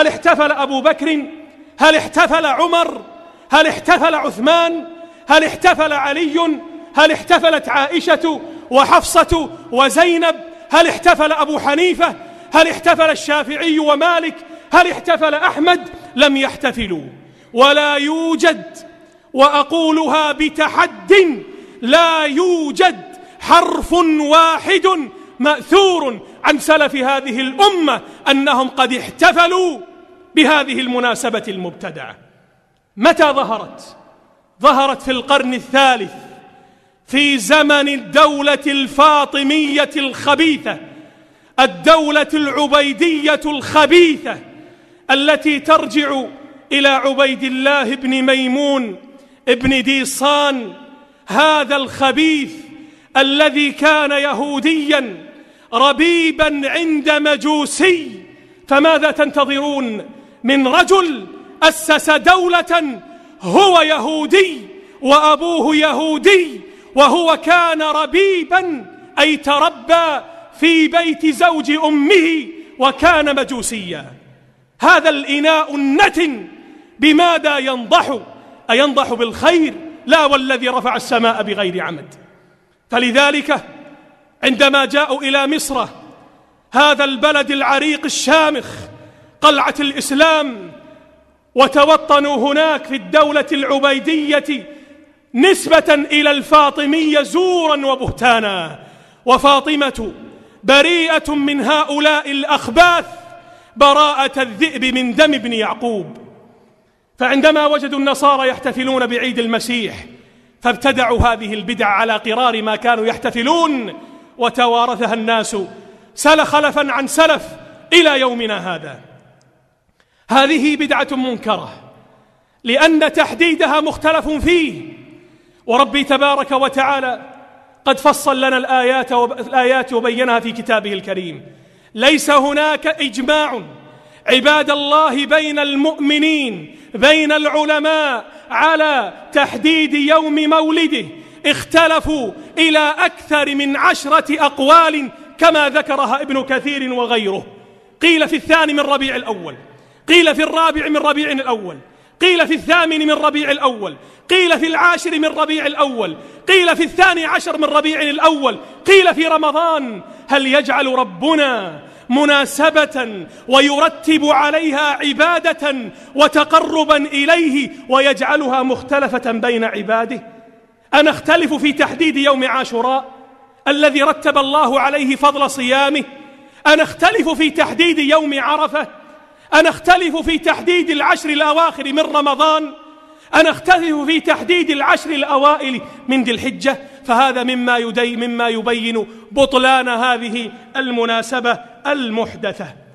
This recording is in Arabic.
هل احتفل أبو بكر هل احتفل عمر هل احتفل عثمان هل احتفل علي هل احتفلت عائشة وحفصة وزينب هل احتفل أبو حنيفة هل احتفل الشافعي ومالك هل احتفل أحمد لم يحتفلوا ولا يوجد وأقولها بتحد لا يوجد حرف واحد مأثور عن سلف هذه الأمة أنهم قد احتفلوا بهذه المناسبة المبتدعة متى ظهرت؟ ظهرت في القرن الثالث في زمن الدولة الفاطمية الخبيثة الدولة العبيدية الخبيثة التي ترجع إلى عبيد الله بن ميمون ابن ديصان هذا الخبيث الذي كان يهوديا ربيبا عند مجوسي فماذا تنتظرون؟ من رجل أسس دولة هو يهودي وأبوه يهودي وهو كان ربيبا أي تربى في بيت زوج أمه وكان مجوسيا هذا الإناء النتن بماذا ينضح أينضح بالخير لا والذي رفع السماء بغير عمد فلذلك عندما جاءوا إلى مصر هذا البلد العريق الشامخ قلعة الإسلام وتوطنوا هناك في الدولة العبيدية نسبة إلى الفاطمية زورا وبهتانا وفاطمة بريئة من هؤلاء الأخباث براءة الذئب من دم ابن يعقوب فعندما وجدوا النصارى يحتفلون بعيد المسيح فابتدعوا هذه البدع على قرار ما كانوا يحتفلون وتوارثها الناس سلخلفا عن سلف إلى يومنا هذا هذه بدعة منكرة لأن تحديدها مختلف فيه وربي تبارك وتعالى قد فصل لنا الآيات, الآيات وبينها في كتابه الكريم ليس هناك إجماع عباد الله بين المؤمنين بين العلماء على تحديد يوم مولده اختلفوا إلى أكثر من عشرة أقوال كما ذكرها ابن كثير وغيره قيل في الثاني من ربيع الأول قيل في الرابع من ربيع الأول قيل في الثامن من ربيع الأول قيل في العاشر من ربيع الأول قيل في الثاني عشر من ربيع الأول قيل في رمضان هل يجعل ربنا مناسبة ويرتب عليها عبادة وتقربا إليه ويجعلها مختلفة بين عباده أنا اختلف في تحديد يوم عاشوراء الذي رتب الله عليه فضل صيامه أنا اختلف في تحديد يوم عرفه أنا أختلف في تحديد العشر الأواخر من رمضان أنا أختلف في تحديد العشر الأوائل من ذي الحجة فهذا مما, يدي مما يبين بطلان هذه المناسبة المحدثة